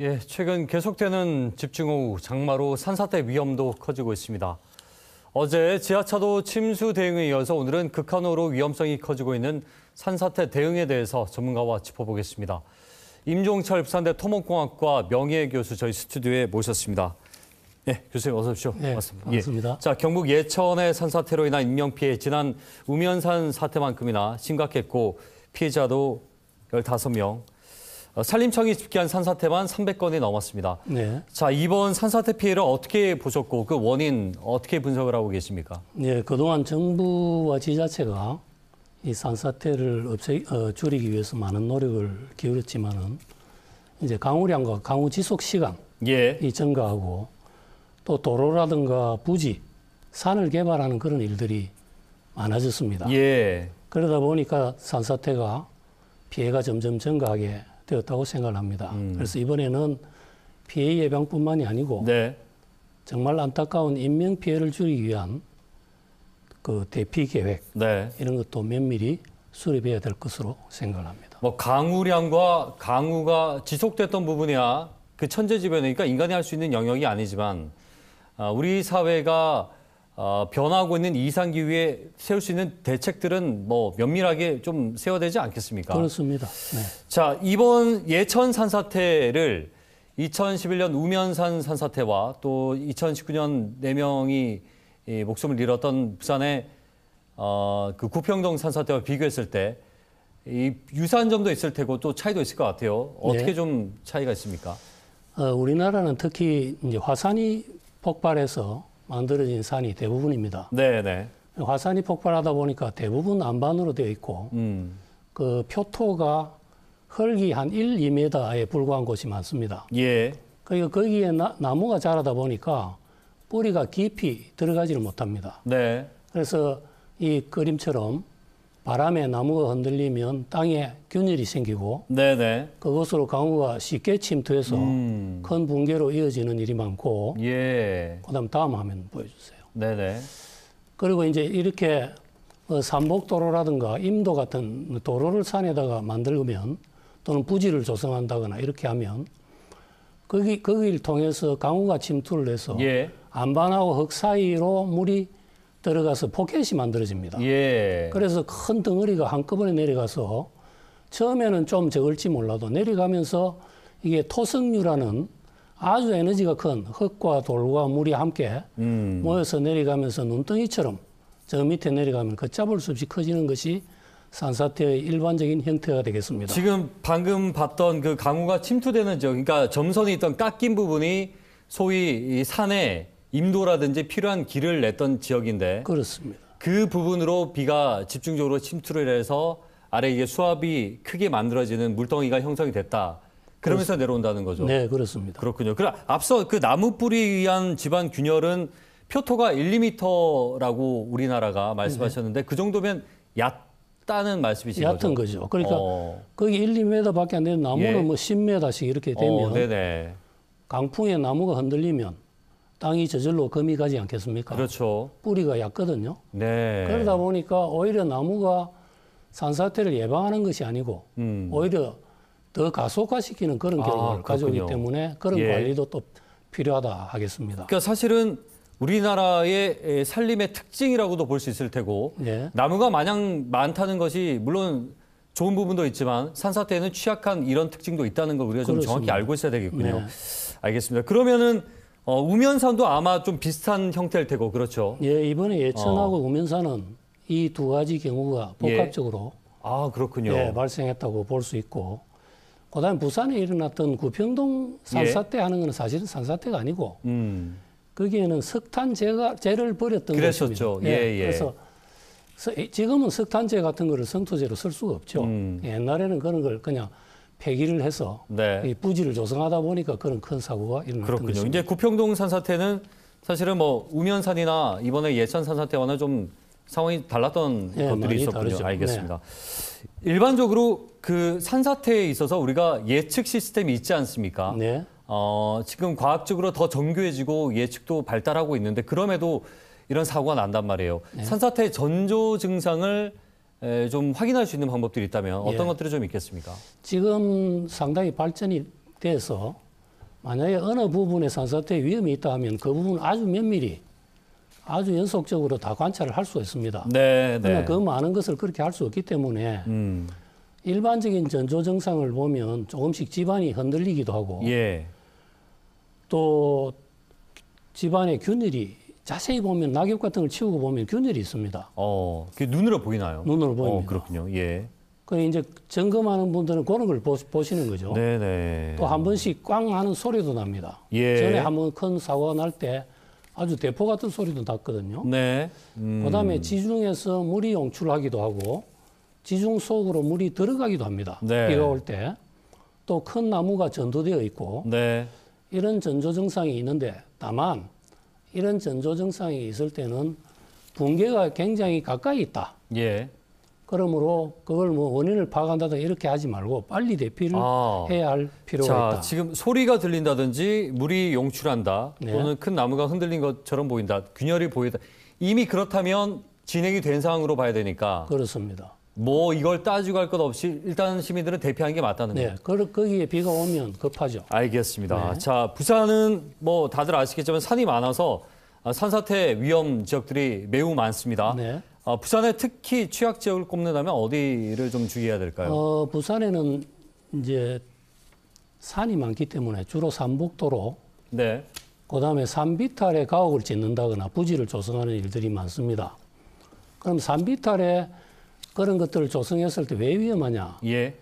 예, 최근 계속되는 집중호우, 장마로 산사태 위험도 커지고 있습니다. 어제 지하차도 침수 대응에 이어서 오늘은 극한호로 위험성이 커지고 있는 산사태 대응에 대해서 전문가와 짚어보겠습니다. 임종철 부산대 토목공학과 명예교수 저희 스튜디오에 모셨습니다. 예, 교수님 어서 오십시오. 네, 반갑습니다. 반갑습니다. 예, 자, 경북 예천의 산사태로 인한 인명피해 지난 우면산 사태만큼이나 심각했고 피해자도 15명, 어, 산림청이 집계한 산사태만 300건이 넘었습니다. 네. 자 이번 산사태 피해를 어떻게 보셨고 그 원인 어떻게 분석을 하고 계십니까? 네, 그동안 정부와 지자체가 이 산사태를 없애, 어, 줄이기 위해서 많은 노력을 기울였지만은 이제 강우량과 강우 지속 시간이 예. 증가하고 또 도로라든가 부지, 산을 개발하는 그런 일들이 많아졌습니다. 예. 그러다 보니까 산사태가 피해가 점점 증가하게 되었다고 생각을 합니다. 음. 그래서 이번에는 피해 예방뿐만이 아니고 네. 정말 안타까운 인명 피해를 줄이기 위한 그 대피 계획 네. 이런 것도 면밀히 수립해야 될 것으로 생각을 합니다. 뭐 강우량과 강우가 지속됐던 부분이야 그 천재지변이니까 인간이 할 수 있는 영역이 아니지만 아, 우리 사회가 어, 변하고 있는 이상기 후에 세울 수 있는 대책들은 뭐 면밀하게 좀 세워야 되지 않겠습니까? 그렇습니다. 네. 자, 이번 예천 산사태를 2011년 우면산 산사태와 또 2019년 4명이 목숨을 잃었던 부산의 어, 그 구평동 산사태와 비교했을 때이 유사한 점도 있을 테고 또 차이도 있을 것 같아요. 어떻게 네. 좀 차이가 있습니까? 어, 우리나라는 특히 이제 화산이 폭발해서 만들어진 산이 대부분입니다. 네네. 네. 화산이 폭발하다 보니까 대부분 안반으로 되어 있고 음. 그 표토가 흙이 한 1, 2m에 불과한 곳이 많습니다. 예. 그러니 거기에 나, 나무가 자라다 보니까 뿌리가 깊이 들어가지를 못합니다. 네. 그래서 이 그림처럼 바람에 나무가 흔들리면 땅에 균열이 생기고 네네. 그것으로 강우가 쉽게 침투해서 음. 큰 붕괴로 이어지는 일이 많고 예. 그다음 다음 화면 보여주세요. 네네. 그리고 이제 이렇게 산복도로라든가 어, 임도 같은 도로를 산에다가 만들면 또는 부지를 조성한다거나 이렇게 하면 거기 거기를 통해서 강우가 침투를 해서 예. 안반하고 흙 사이로 물이 들어가서 포켓이 만들어집니다. 예. 그래서 큰 덩어리가 한꺼번에 내려가서 처음에는 좀 적을지 몰라도 내려가면서 이게 토성류라는 아주 에너지가 큰 흙과 돌과 물이 함께 음. 모여서 내려가면서 눈덩이처럼 저 밑에 내려가면 걷잡을 수 없이 커지는 것이 산사태의 일반적인 형태가 되겠습니다. 지금 방금 봤던 그 강우가 침투되는 저 그러니까 점선이 있던 깎인 부분이 소위 이 산에 임도라든지 필요한 길을 냈던 지역인데 그렇습니다. 그 부분으로 비가 집중적으로 침투를 해서 아래 이게 수압이 크게 만들어지는 물덩이가 형성이 됐다. 그러면서 그렇습니다. 내려온다는 거죠. 네, 그렇습니다. 그렇군요. 그럼 앞서 그 나무 뿌리 위한 집안 균열은 표토가 1, 2미터라고 우리나라가 말씀하셨는데 네. 그 정도면 얕다는 말씀이신 얕은 거죠. 얕은 거죠. 그러니까 어. 거기 1, 2미터밖에 안 되는 나무는 예. 뭐 10m씩 미 이렇게 어, 되면 어, 강풍에 나무가 흔들리면 땅이 저절로 금이 가지 않겠습니까? 그렇죠. 뿌리가 얕거든요. 네. 그러다 보니까 오히려 나무가 산사태를 예방하는 것이 아니고 음. 오히려 더 가속화시키는 그런 결과를 아, 가져오기 때문에 그런 예. 관리도 또 필요하다 하겠습니다. 그러니까 사실은 우리나라의 산림의 특징이라고도 볼 수 있을 테고 예. 나무가 마냥 많다는 것이 물론 좋은 부분도 있지만 산사태에는 취약한 이런 특징도 있다는 걸 우리가 좀 그렇습니다. 정확히 알고 있어야 되겠군요. 네. 알겠습니다. 그러면은 어, 우면산도 아마 좀 비슷한 형태일 테고 그렇죠. 예, 이번에 예천하고 어. 우면산은 이 두 가지 경우가 예. 복합적으로 예. 아 그렇군요. 예, 발생했다고 볼 수 있고 그다음에 부산에 일어났던 구평동 예. 산사태 예. 하는 건 사실은 산사태가 아니고 음. 거기에는 석탄재를 버렸던 그랬었죠. 것입니다. 예, 예, 예. 그래서 지금은 석탄재 같은 거를 성토재로 쓸 수가 없죠. 음. 옛날에는 그런 걸 그냥 폐기를 해서 네. 이 부지를 조성하다 보니까 그런 큰 사고가 일어났던 그렇 이제 구평동 산사태는 사실은 뭐 우면산이나 이번에 예천 산사태와는 좀 상황이 달랐던 네, 것들이 있었군요. 다르죠. 네. 알겠습니다. 네. 일반적으로 그 산사태에 있어서 우리가 예측 시스템이 있지 않습니까? 네. 어, 지금 과학적으로 더 정교해지고 예측도 발달하고 있는데 그럼에도 이런 사고가 난단 말이에요. 네. 산사태 전조 증상을 좀 확인할 수 있는 방법들이 있다면 예. 어떤 예. 것들이 좀 있겠습니까? 지금 상당히 발전이 돼서 만약에 어느 부분에 산사태 위험이 있다 하면 그 부분 아주 면밀히 아주 연속적으로 다 관찰을 할 수 있습니다. 네, 네, 그러나 그 많은 것을 그렇게 할 수 없기 때문에 음. 일반적인 전조 증상을 보면 조금씩 집안이 흔들리기도 하고 예. 또 집안의 균열이 자세히 보면 낙엽 같은 걸 치우고 보면 균열이 있습니다. 어, 그게 눈으로 보이나요? 눈으로 보입니다. 어, 그렇군요. 예. 그래 이제 점검하는 분들은 그런 걸 보, 시는 거죠. 네네. 또 한 번씩 꽝 하는 소리도 납니다. 예. 전에 한번 큰 사고가 날 때 아주 대포 같은 소리도 났거든요. 네. 음. 그다음에 지중에서 물이용출하기도 하고 지중 속으로 물이 들어가기도 합니다. 네. 비가 올때 또 큰 나무가 전도되어 있고 네. 이런 전조 증상이 있는데 다만 이런 전조 증상이 있을 때는 붕괴가 굉장히 가까이 있다. 예. 그러므로 그걸 뭐 원인을 파악한다든가 이렇게 하지 말고 빨리 대피를 아. 해야 할 필요가 자, 있다. 지금 소리가 들린다든지 물이 용출한다 네. 또는 큰 나무가 흔들린 것처럼 보인다. 균열이 보인다. 이미 그렇다면 진행이 된 상황으로 봐야 되니까. 그렇습니다. 뭐 이걸 따지고 할 것 없이 일단 시민들은 대피하는 게 맞다는 거예요. 네, 그, 거기에 비가 오면 급하죠. 알겠습니다. 네. 자, 부산은 뭐 다들 아시겠지만 산이 많아서 아, 산사태 위험 지역들이 매우 많습니다. 네. 아, 부산에 특히 취약 지역을 꼽는다면 어디를 좀 주의해야 될까요? 어, 부산에는 이제 산이 많기 때문에 주로 산북도로, 네. 그다음에 산비탈에 가옥을 짓는다거나 부지를 조성하는 일들이 많습니다. 그럼 산비탈에 그런 것들을 조성했을 때 왜 위험하냐? 예.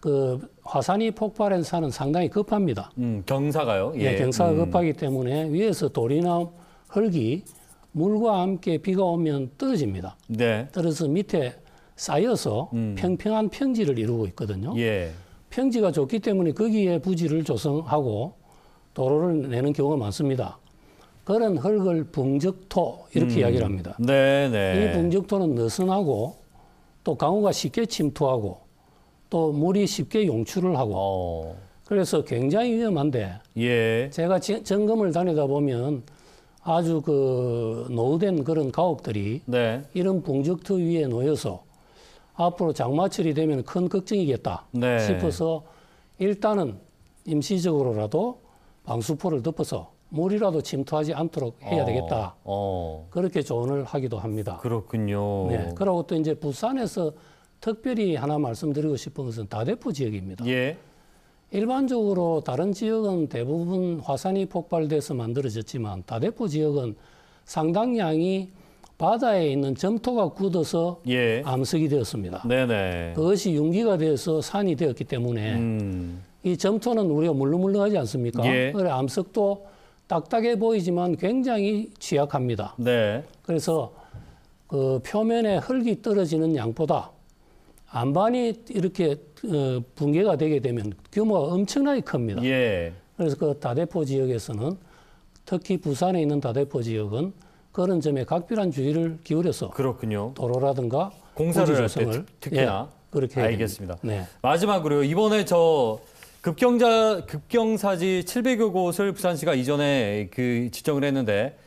그 화산이 폭발한 산은 상당히 급합니다. 음, 경사가요? 예, 예 경사가 음. 급하기 때문에 위에서 돌이나 흙이 물과 함께 비가 오면 떨어집니다. 네. 떨어서 져 밑에 쌓여서 음. 평평한 평지를 이루고 있거든요. 예. 평지가 좋기 때문에 거기에 부지를 조성하고 도로를 내는 경우가 많습니다. 그런 흙을 붕적토 이렇게 음. 이야기를 합니다. 네, 네. 이 붕적토는 느슨하고 또 강우가 쉽게 침투하고 또 물이 쉽게 용출을 하고 오. 어. 그래서 굉장히 위험한데 예. 제가 지, 점검을 다니다 보면 아주 그 노후된 그런 가옥들이 네. 이런 봉죽터 위에 놓여서 앞으로 장마철이 되면 큰 걱정이겠다 네. 싶어서 일단은 임시적으로라도 방수포를 덮어서 물이라도 침투하지 않도록 해야 어, 되겠다. 어. 그렇게 조언을 하기도 합니다. 그렇군요. 네. 그리고 또 이제 부산에서 특별히 하나 말씀드리고 싶은 것은 다대포 지역입니다. 예. 일반적으로 다른 지역은 대부분 화산이 폭발돼서 만들어졌지만 다대포 지역은 상당량이 바다에 있는 점토가 굳어서 예. 암석이 되었습니다. 네네. 그것이 융기가 되어서 산이 되었기 때문에 음. 이 점토는 우리가 물렁물렁하지 않습니까? 예. 그래 암석도 딱딱해 보이지만 굉장히 취약합니다. 네. 그래서 그 표면에 흙이 떨어지는 양보다 안반이 이렇게 어, 붕괴가 되게 되면 규모가 엄청나게 큽니다. 예. 그래서 그 다대포 지역에서는 특히 부산에 있는 다대포 지역은 그런 점에 각별한 주의를 기울여서 그렇군요. 도로라든가 공사를 할 때 특히나 예, 그렇게 알겠습니다. 네. 마지막으로 이번에 저 급경자 급경사지 700여 곳을 부산시가 이전에 그 지정을 했는데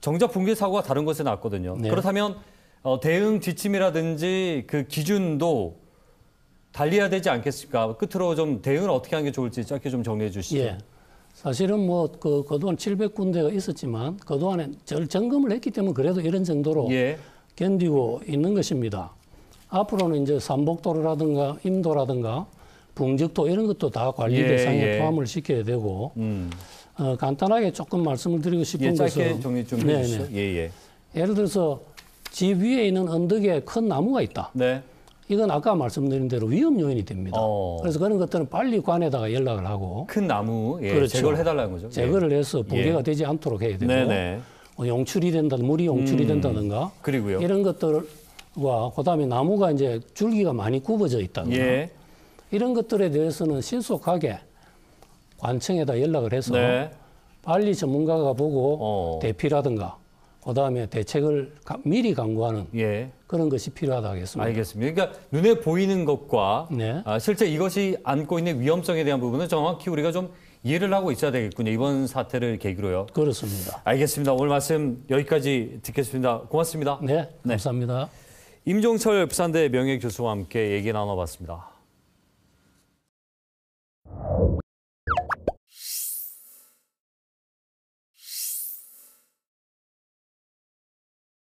정작 붕괴 사고가 다른 곳에 났거든요. 네. 그렇다면 어, 대응 지침이라든지 그 기준도 달리해야 되지 않겠습니까? 끝으로 좀 대응을 어떻게 하는 게 좋을지 짧게 좀 정리해 주시죠. 예. 사실은 뭐그 그동안 700군데가 있었지만 그동안에 절 점검을 했기 때문에 그래도 이런 정도로 예. 견디고 있는 것입니다. 앞으로는 이제 삼복도로라든가 임도라든가 봉적도 이런 것도 다 관리 예, 대상에 예, 포함을 시켜야 되고 음. 어, 간단하게 조금 말씀을 드리고 싶은 예, 것은 정리 좀 해주시죠. 네, 네. 예, 예. 를 들어서 집 위에 있는 언덕에 큰 나무가 있다. 네. 이건 아까 말씀드린 대로 위험 요인이 됩니다. 어. 그래서 그런 것들은 빨리 관에다가 연락을 하고 큰 나무 예, 그렇죠. 제거를 해달라는 거죠. 제거를 해서 보개가 되지 않도록 해야 되고 네네. 네. 뭐 용출이 된다, 물이 용출이 음. 된다든가 그리고요. 이런 것들과 그다음에 나무가 이제 줄기가 많이 굽어져 있다든가 예. 이런 것들에 대해서는 신속하게 관청에다 연락을 해서 네. 빨리 전문가가 보고 어. 대피라든가 그다음에 대책을 가, 미리 강구하는 예. 그런 것이 필요하다 겠습니다 알겠습니다. 그러니까 눈에 보이는 것과 네. 아, 실제 이것이 안고 있는 위험성에 대한 부분은 정확히 우리가 좀 이해를 하고 있어야 되겠군요. 이번 사태를 계기로요. 그렇습니다. 알겠습니다. 오늘 말씀 여기까지 듣겠습니다. 고맙습니다. 네, 네. 감사합니다. 네. 임종철 부산대 명예교수와 함께 얘기 나눠봤습니다.